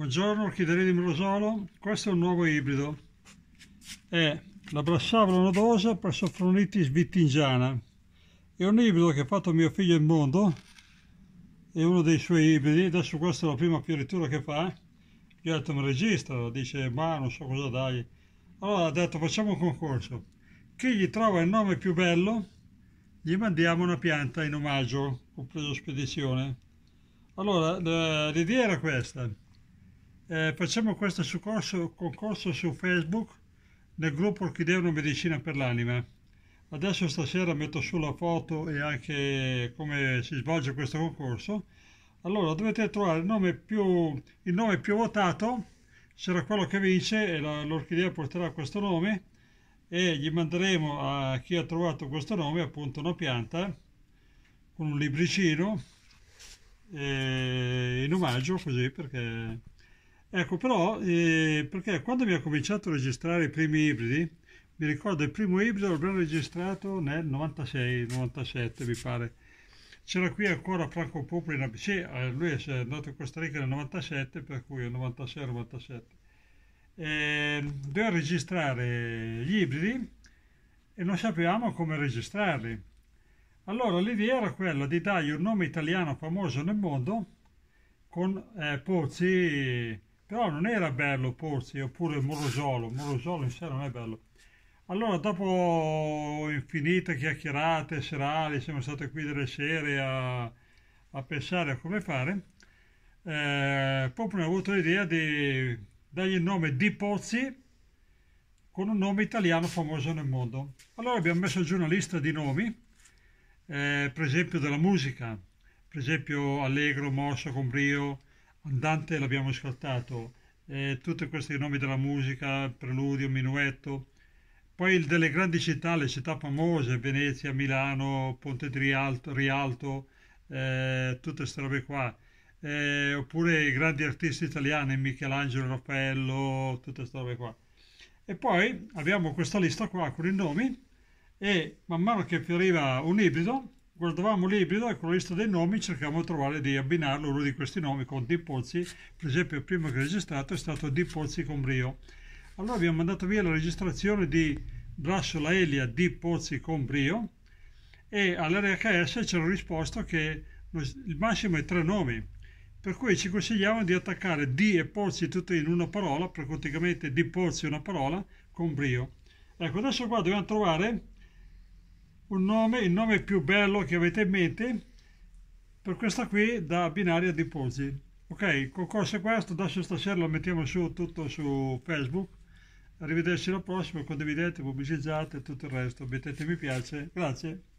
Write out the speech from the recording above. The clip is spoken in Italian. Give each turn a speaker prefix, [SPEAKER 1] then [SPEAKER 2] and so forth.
[SPEAKER 1] Buongiorno orchiderei di Morosolo, questo è un nuovo ibrido, è la brassavola nodosa presso Fronitis vittingiana, è un ibrido che ha fatto mio figlio in mondo, è uno dei suoi ibridi, adesso questa è la prima fioritura che fa, gli ha detto mi registra, dice ma non so cosa dai, allora ha detto facciamo un concorso, chi gli trova il nome più bello gli mandiamo una pianta in omaggio, ho preso spedizione. Allora eh, l'idea era questa, eh, facciamo questo concorso, concorso su Facebook nel gruppo Orchidea una medicina per l'anima. Adesso stasera metto su la foto e anche come si svolge questo concorso. Allora dovete trovare il nome più, il nome più votato, sarà quello che vince e l'orchidea porterà questo nome e gli manderemo a chi ha trovato questo nome appunto una pianta con un libricino eh, in omaggio così perché Ecco, però, eh, perché quando abbiamo cominciato a registrare i primi ibridi, mi ricordo il primo ibrido l'abbiamo registrato nel 96-97, mi pare. C'era qui ancora Franco Popoli in ABC, eh, lui è andato in Costa Rica nel 97, per cui nel 96-97. Eh, doveva registrare gli ibridi e non sapevamo come registrarli. Allora l'idea era quella di dargli un nome italiano famoso nel mondo con eh, Pozzi però non era bello Porzi, oppure Morosolo, Morosolo in sé non è bello. Allora, dopo infinite chiacchierate serali, siamo stati qui delle sere a, a pensare a come fare, eh, proprio ho avuto l'idea di dargli il nome di Pozzi con un nome italiano famoso nel mondo. Allora abbiamo messo giù una lista di nomi, eh, per esempio della musica, per esempio Allegro, Mosso, Combrio, Dante l'abbiamo ascoltato, eh, tutti questi nomi della musica, preludio, minuetto. Poi delle grandi città, le città famose, Venezia, Milano, Ponte di Rialto, Rialto eh, tutte queste robe qua. Eh, oppure i grandi artisti italiani, Michelangelo, Raffaello, tutte queste robe qua. E poi abbiamo questa lista qua con i nomi e man mano che fioriva un ibrido guardavamo libri dalla lista dei nomi, cerchiamo di trovare di abbinarlo uno di questi nomi con Di Pozzi, per esempio il primo che ho registrato è stato Di Pozzi con Brio. Allora abbiamo mandato via la registrazione di Brasso Laelia Di Pozzi con Brio e all'RHS ci hanno risposto che il massimo è tre nomi, per cui ci consigliamo di attaccare Di e Pozzi tutte in una parola, praticamente Di Pozzi una parola, con Brio. Ecco, adesso qua dobbiamo trovare un nome, il nome più bello che avete in mente per questa qui da binaria di Pozzi. Ok, il concorso è questo, adesso stasera lo mettiamo su tutto su Facebook. Arrivederci alla prossima, condividete, pubblicizzate e tutto il resto. Mettete mi piace. Grazie.